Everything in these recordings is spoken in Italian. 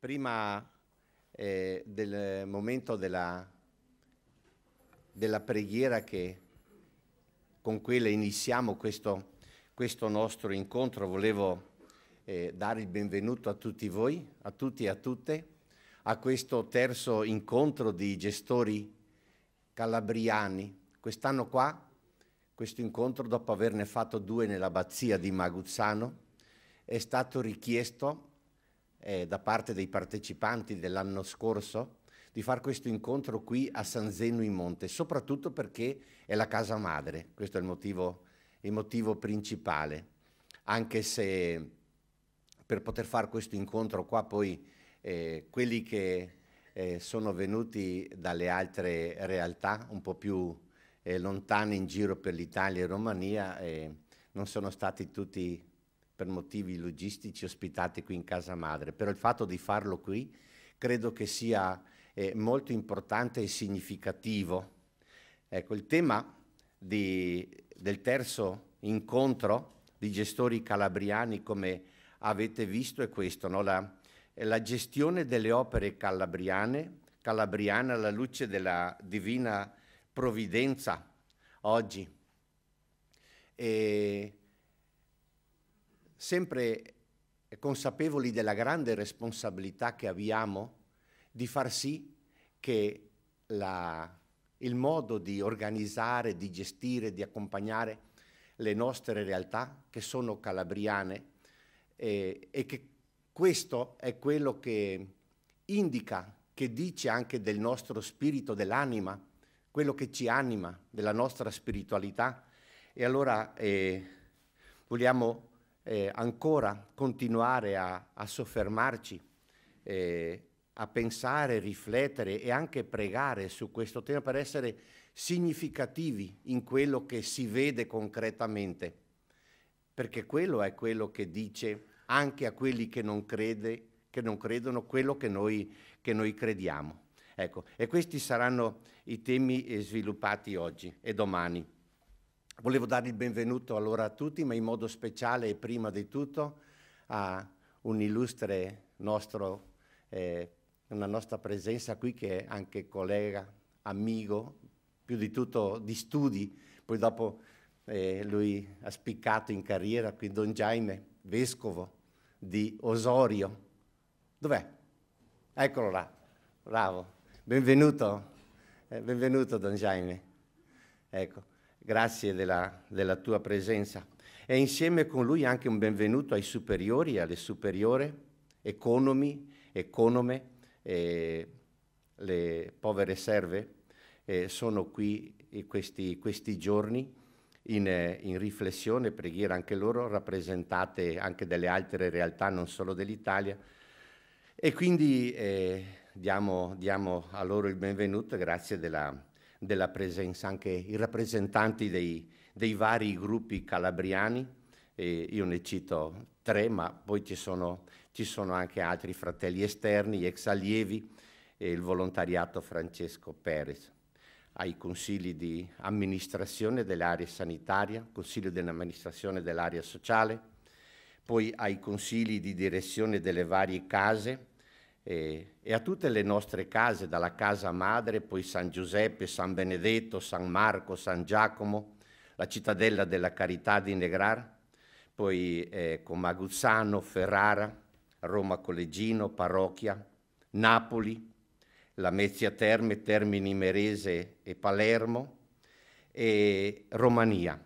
prima eh, del momento della, della, preghiera che con quella iniziamo questo, questo nostro incontro, volevo eh, dare il benvenuto a tutti voi, a tutti e a tutte, a questo terzo incontro di gestori calabriani. Quest'anno qua, questo incontro, dopo averne fatto due nell'abbazia di Maguzzano, è stato richiesto eh, da parte dei partecipanti dell'anno scorso di fare questo incontro qui a San Zeno in Monte, soprattutto perché è la casa madre, questo è il motivo, il motivo principale, anche se per poter fare questo incontro qua poi eh, quelli che eh, sono venuti dalle altre realtà un po' più eh, lontane in giro per l'Italia e Romania eh, non sono stati tutti per motivi logistici ospitati qui in casa madre, però il fatto di farlo qui credo che sia eh, molto importante e significativo. Ecco, il tema di, del terzo incontro di gestori calabriani, come avete visto, è questo, no? la, la, gestione delle opere calabriane, calabriane alla luce della divina provvidenza oggi. E sempre consapevoli della grande responsabilità che abbiamo di far sì che la, il modo di organizzare, di gestire, di accompagnare le nostre realtà, che sono calabriane, eh, e che questo è quello che indica, che dice anche del nostro spirito, dell'anima, quello che ci anima, della nostra spiritualità. E allora eh, vogliamo eh, ancora continuare a, a soffermarci, eh, a pensare, riflettere e anche pregare su questo tema per essere significativi in quello che si vede concretamente, perché quello è quello che dice anche a quelli che non, crede, che non credono quello che noi, che noi crediamo. Ecco, e questi saranno i temi eh, sviluppati oggi e domani. Volevo dare il benvenuto allora a tutti, ma in modo speciale e prima di tutto a un illustre nostro, eh, una nostra presenza qui che è anche collega, amico, più di tutto di studi, poi dopo eh, lui ha spiccato in carriera, qui Don Jaime, vescovo di Osorio. Dov'è? Eccolo là, bravo, benvenuto, eh, benvenuto Don Jaime. Ecco. Grazie della, della tua presenza. E insieme con lui anche un benvenuto ai superiori, alle superiore, economi, econome, eh, le povere serve. Eh, sono qui eh, questi, questi giorni in, eh, in, riflessione, preghiera anche loro, rappresentate anche delle altre realtà, non solo dell'Italia. E quindi eh, diamo, diamo, a loro il benvenuto, grazie della, della presenza anche i rappresentanti dei, dei vari gruppi calabriani, e io ne cito tre, ma poi ci sono, ci sono anche altri fratelli esterni, ex allievi e il volontariato Francesco Perez ai consigli di amministrazione dell'area sanitaria, consiglio dell'amministrazione dell'area sociale, poi ai consigli di direzione delle varie case e, e a tutte le nostre case, dalla casa madre, poi San Giuseppe, San Benedetto, San Marco, San Giacomo, la cittadella della carità di Negrar, poi eh, Comaguzzano, Ferrara, Roma Collegino, Parrocchia, Napoli, Lamezia Terme, Termini Merese e Palermo e Romania.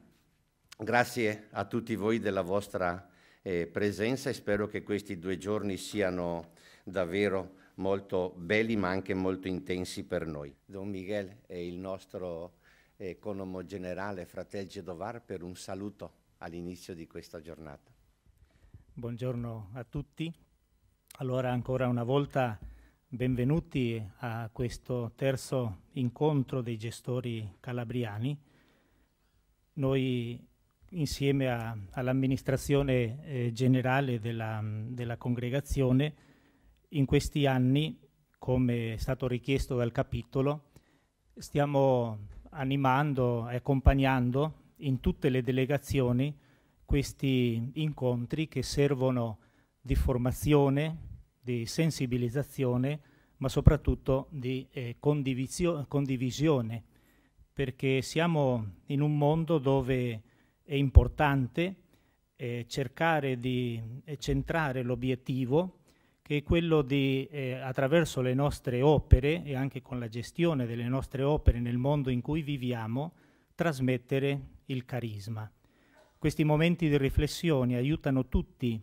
Grazie a tutti voi della vostra eh, presenza e spero che questi due giorni siano davvero molto belli ma anche molto intensi per noi. Don Miguel e il nostro eh, economo generale Fratel Gedovar per un saluto all'inizio di questa giornata. Buongiorno a tutti. Allora ancora una volta benvenuti a questo terzo incontro dei gestori calabriani. Noi insieme all'amministrazione eh, generale della, della congregazione in questi anni, come è stato richiesto dal capitolo, stiamo animando e accompagnando in tutte le delegazioni questi incontri che servono di formazione, di sensibilizzazione, ma soprattutto di eh, condivisione, perché siamo in un mondo dove è importante eh, cercare di eh, centrare l'obiettivo che è quello di, eh, attraverso le nostre opere e anche con la gestione delle nostre opere nel mondo in cui viviamo, trasmettere il carisma. Questi momenti di riflessione aiutano tutti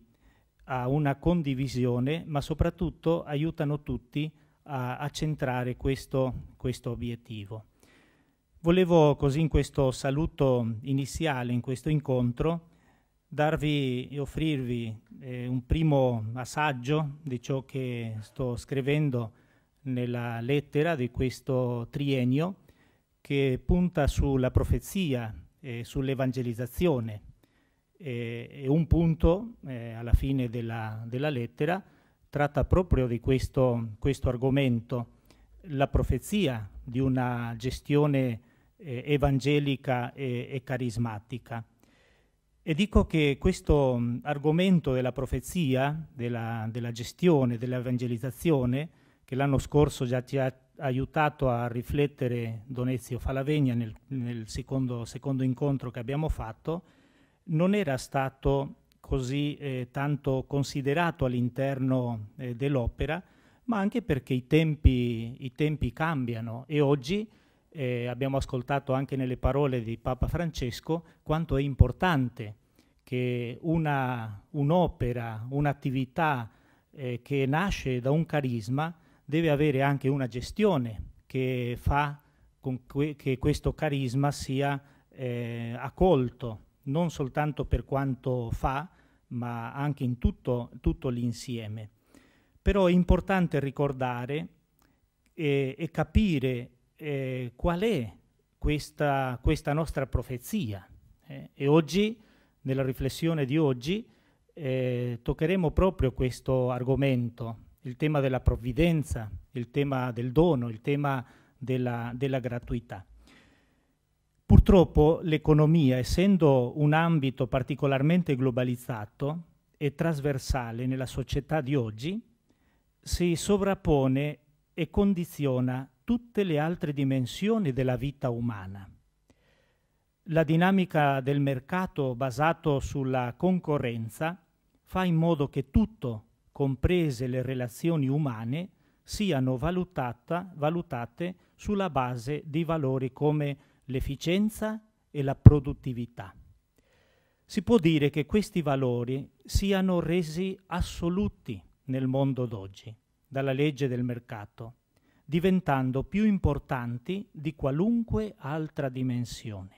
a una condivisione, ma soprattutto aiutano tutti a, a centrare questo, questo obiettivo. Volevo così in questo saluto iniziale, in questo incontro, darvi e offrirvi eh, un primo assaggio di ciò che sto scrivendo nella lettera di questo triennio che punta sulla profezia e sull'evangelizzazione. E, un punto eh, alla fine della, della, lettera tratta proprio di questo, questo, argomento, la profezia di una gestione eh, evangelica e, e carismatica. E dico che questo argomento della profezia, della, della gestione, dell'evangelizzazione, che l'anno scorso già ci ha aiutato a riflettere Donezio Falavegna nel, nel secondo, secondo, incontro che abbiamo fatto, non era stato così eh, tanto considerato all'interno eh, dell'opera, ma anche perché i tempi, i tempi cambiano e oggi eh, abbiamo ascoltato anche nelle parole di Papa Francesco quanto è importante che una, un'opera, un'attività eh, che nasce da un carisma deve avere anche una gestione che fa que- che questo carisma sia eh, accolto, non soltanto per quanto fa, ma anche in tutto, tutto l'insieme. Però è importante ricordare eh, e capire eh, qual è questa, questa nostra profezia. Eh, e oggi nella riflessione di oggi eh, toccheremo proprio questo argomento, il tema della provvidenza, il tema del dono, il tema della, della gratuità. Purtroppo l'economia, essendo un ambito particolarmente globalizzato e trasversale nella società di oggi, si sovrappone e condiziona tutte le altre dimensioni della vita umana la dinamica del mercato basato sulla concorrenza fa in modo che tutto, comprese le relazioni umane, siano valutata, valutate sulla base di valori come l'efficienza e la produttività. Si può dire che questi valori siano resi assoluti nel mondo d'oggi dalla legge del mercato, diventando più importanti di qualunque altra dimensione.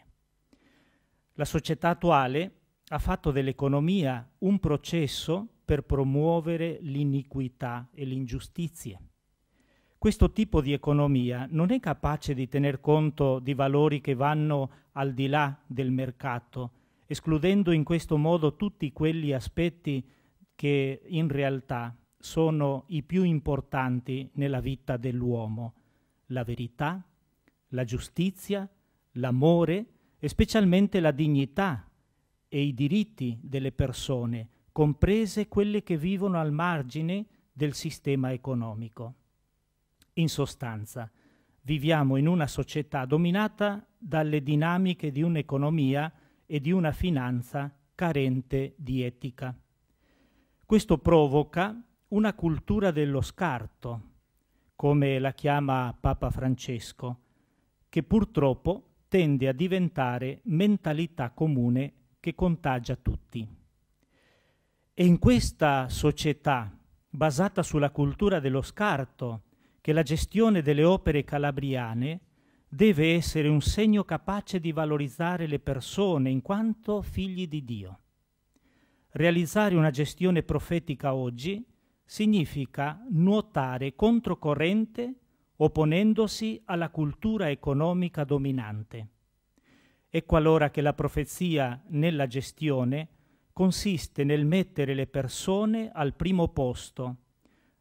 La società attuale ha fatto dell'economia un processo per promuovere l'iniquità e l'ingiustizia. Questo tipo di economia non è capace di tener conto di valori che vanno al di là del mercato, escludendo in questo modo tutti quegli aspetti che in realtà sono i più importanti nella vita dell'uomo, la verità, la giustizia, l'amore, e specialmente la dignità e i diritti delle persone, comprese quelle che vivono al margine del sistema economico. In sostanza, viviamo in una società dominata dalle dinamiche di un'economia e di una finanza carente di etica. Questo provoca una cultura dello scarto, come la chiama Papa Francesco, che purtroppo tende a diventare mentalità comune che contagia tutti. E in questa società, basata sulla cultura dello scarto, che la gestione delle opere calabriane deve essere un segno capace di valorizzare le persone in quanto figli di Dio. Realizzare una gestione profetica oggi significa nuotare controcorrente opponendosi alla cultura economica dominante. Ecco allora che la profezia nella gestione consiste nel mettere le persone al primo posto,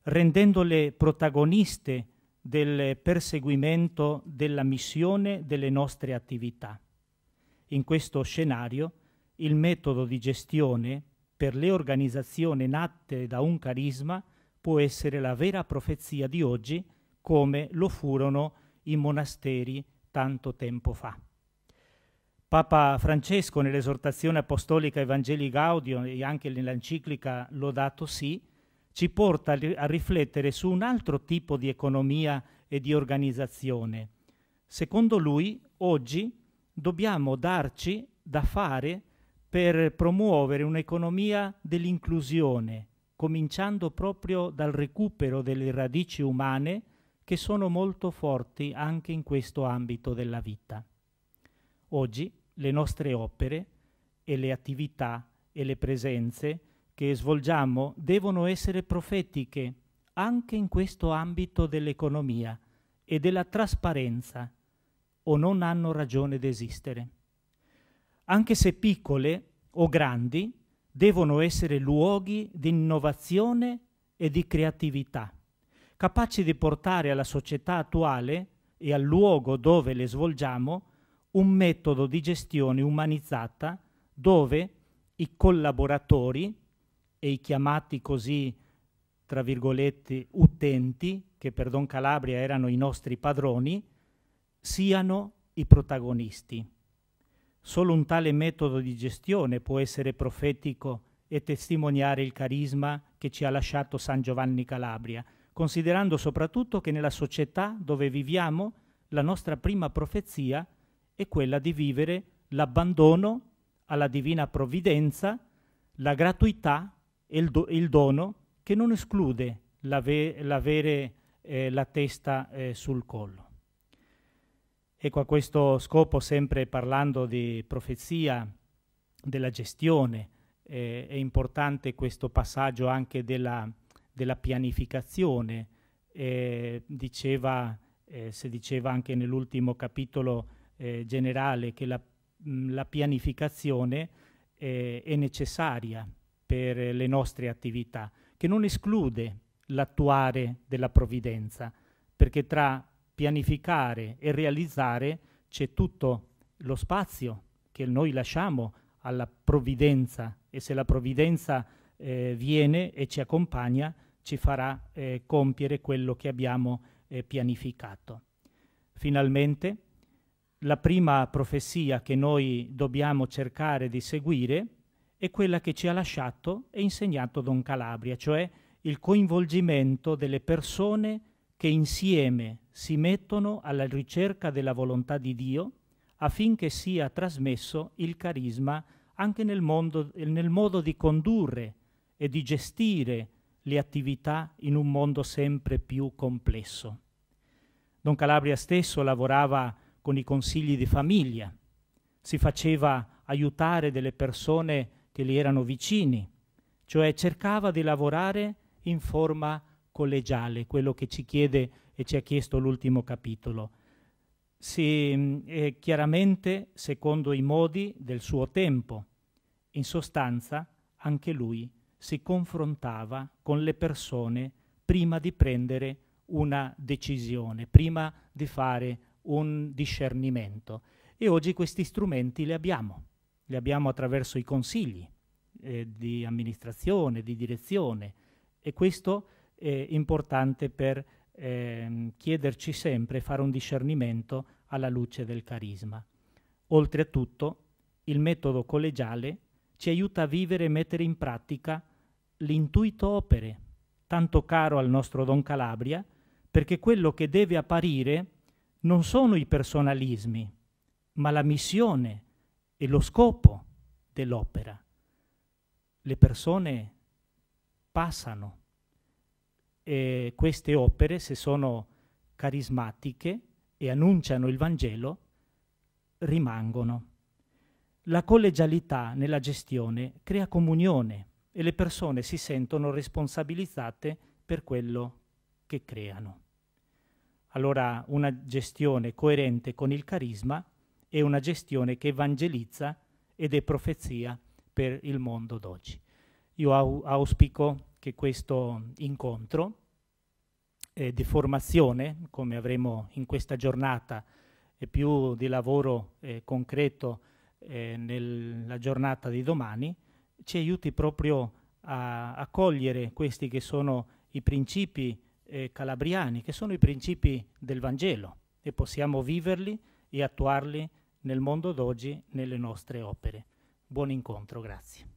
rendendole protagoniste del perseguimento della missione delle nostre attività. In questo scenario il metodo di gestione per le organizzazioni nate da un carisma può essere la vera profezia di oggi come lo furono i monasteri tanto tempo fa. Papa Francesco nell'esortazione apostolica Evangelii Gaudio e anche nell'enciclica Lodato Si ci porta a riflettere su un altro tipo di economia e di organizzazione. Secondo lui, oggi dobbiamo darci da fare per promuovere un'economia dell'inclusione, cominciando proprio dal recupero delle radici umane che sono molto forti anche in questo ambito della vita. Oggi le nostre opere e le attività e le presenze che svolgiamo devono essere profetiche anche in questo ambito dell'economia e della trasparenza o non hanno ragione d'esistere. Anche se piccole o grandi, devono essere luoghi di innovazione e di creatività capaci di portare alla società attuale e al luogo dove le svolgiamo un metodo di gestione umanizzata dove i collaboratori e i chiamati così, tra virgolette, utenti, che per Don Calabria erano i nostri padroni, siano i protagonisti. Solo un tale metodo di gestione può essere profetico e testimoniare il carisma che ci ha lasciato San Giovanni Calabria, considerando soprattutto che nella società dove viviamo la nostra prima profezia è quella di vivere l'abbandono alla divina provvidenza, la gratuità e il, do il dono che non esclude l'avere eh, la testa eh, sul collo. Ecco, a questo scopo, sempre parlando di profezia, della gestione, eh, è importante questo passaggio anche della della pianificazione. Eh, diceva, eh, si diceva anche nell'ultimo capitolo eh, generale che la, mh, mm, la pianificazione eh, è necessaria per le nostre attività, che non esclude l'attuare della provvidenza, perché tra pianificare e realizzare c'è tutto lo spazio che noi lasciamo alla provvidenza e se la provvidenza è eh, viene e ci accompagna, ci farà eh, compiere quello che abbiamo eh, pianificato. Finalmente, la prima profezia che noi dobbiamo cercare di seguire è quella che ci ha lasciato e insegnato Don Calabria, cioè il coinvolgimento delle persone che insieme si mettono alla ricerca della volontà di Dio affinché sia trasmesso il carisma anche nel, mondo, nel modo di condurre e di gestire le attività in un mondo sempre più complesso. Don Calabria stesso lavorava con i consigli di famiglia, si faceva aiutare delle persone che gli erano vicini, cioè cercava di lavorare in forma collegiale, quello che ci chiede e ci ha chiesto l'ultimo capitolo. Si, eh, chiaramente secondo i modi del suo tempo. In sostanza, anche lui si confrontava con le persone prima di prendere una decisione, prima di fare un discernimento. E oggi questi strumenti li abbiamo, li abbiamo attraverso i consigli eh, di amministrazione, di direzione e questo è importante per ehm, chiederci sempre, fare un discernimento alla luce del carisma. Oltretutto, il metodo collegiale ci aiuta a vivere e mettere in pratica l'intuito opere, tanto caro al nostro Don Calabria, perché quello che deve apparire non sono i personalismi, ma la missione e lo scopo dell'opera. Le persone passano e queste opere, se sono carismatiche e annunciano il Vangelo, rimangono. La collegialità nella gestione crea comunione, e le persone si sentono responsabilizzate per quello che creano. Allora una gestione coerente con il carisma è una gestione che evangelizza ed è profezia per il mondo d'oggi. Io auspico che questo incontro eh, di formazione, come avremo in questa giornata, e più di lavoro eh, concreto eh, nella giornata di domani, ci aiuti proprio a, a cogliere questi che sono i principi eh, calabriani, che sono i principi del Vangelo e possiamo viverli e attuarli nel mondo d'oggi nelle nostre opere. Buon incontro, grazie.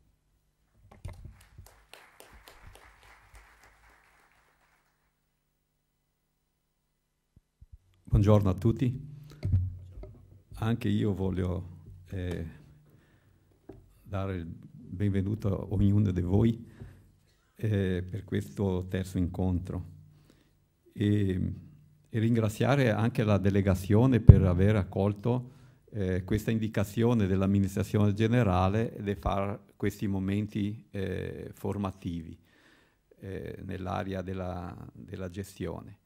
Buongiorno a tutti. Anche io voglio eh, dare il benvenuto a ognuno di voi eh, per questo terzo incontro. E, e, ringraziare anche la delegazione per aver accolto eh, questa indicazione dell'amministrazione generale di fare questi momenti eh, formativi eh, nell'area della, della, gestione.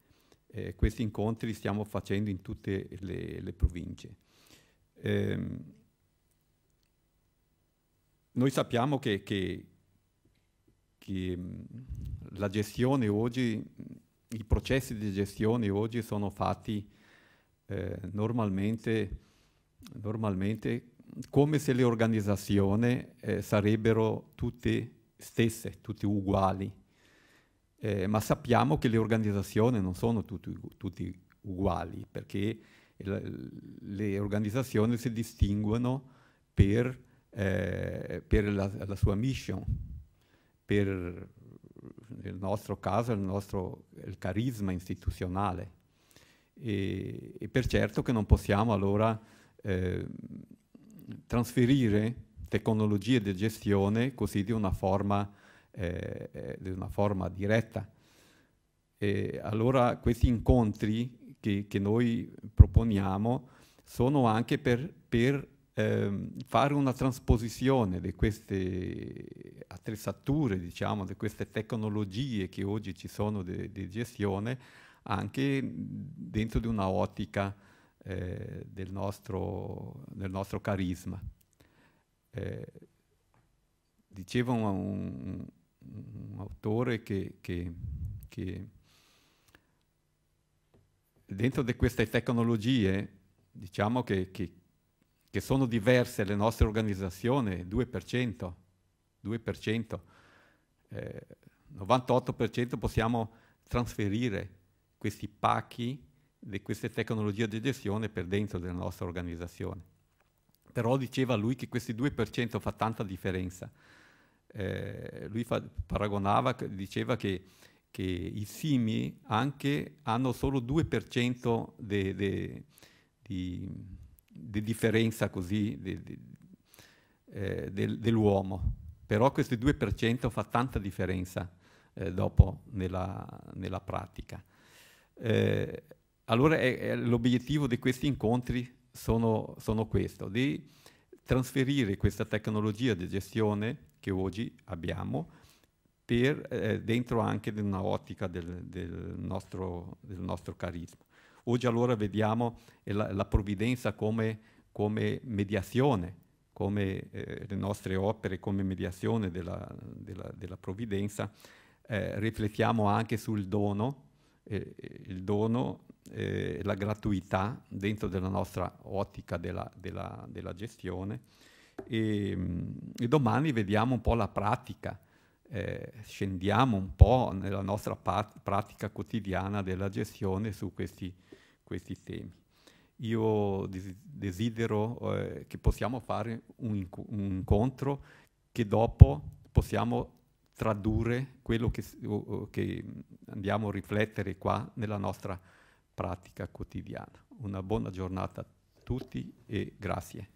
Eh, questi incontri li stiamo facendo in tutte le, le province. Ehm, noi sappiamo che, che, che mm, la gestione oggi, i processi di gestione oggi sono fatti eh, normalmente, normalmente, come se le organizzazioni eh, sarebbero tutte stesse, tutte uguali. Eh, ma sappiamo che le organizzazioni non sono tutte, tutte uguali, perché le organizzazioni si distinguono per eh, per la, la, sua mission, per nel nostro caso il nostro il carisma istituzionale. E, e, per certo che non possiamo allora eh, trasferire tecnologie di gestione così di una forma, eh, di una forma diretta. E allora questi incontri che, che, noi proponiamo sono anche per, per eh, fare una trasposizione di queste attrezzature, diciamo, di queste tecnologie che oggi ci sono di gestione anche dentro di una ottica eh, del, nostro, del, nostro, carisma. Eh, diceva un, un, un, autore che, che, che dentro di queste tecnologie diciamo che, che che sono diverse le nostre organizzazioni, 2%, 2%, eh, 98% possiamo trasferire questi pacchi di queste tecnologie di gestione per dentro della nostra organizzazione. Però diceva lui che questi 2% fa tanta differenza. Eh, lui fa, paragonava, diceva che, che, i simi anche hanno solo 2% di di differenza così di, di, eh, del, dell'uomo, però questo 2% fa tanta differenza eh, dopo nella, nella pratica. Eh, allora l'obiettivo di questi incontri sono, sono questo, di trasferire questa tecnologia di gestione che oggi abbiamo per, eh, dentro anche di una ottica del, del, nostro, del nostro carisma. Oggi allora vediamo la, la provvidenza come, come, mediazione, come eh, le nostre opere come mediazione della, della, della provvidenza. Eh, riflettiamo anche sul dono, eh, eh il dono, eh, la gratuità dentro della nostra ottica della, della gestione. E, mm, e domani vediamo un po' la pratica eh, scendiamo un po' nella nostra pratica quotidiana della gestione su questi, questi temi. Io desidero eh, che possiamo fare un, inc un, incontro che dopo possiamo tradurre quello che, che andiamo a riflettere qua nella nostra pratica quotidiana. Una buona giornata a tutti e grazie.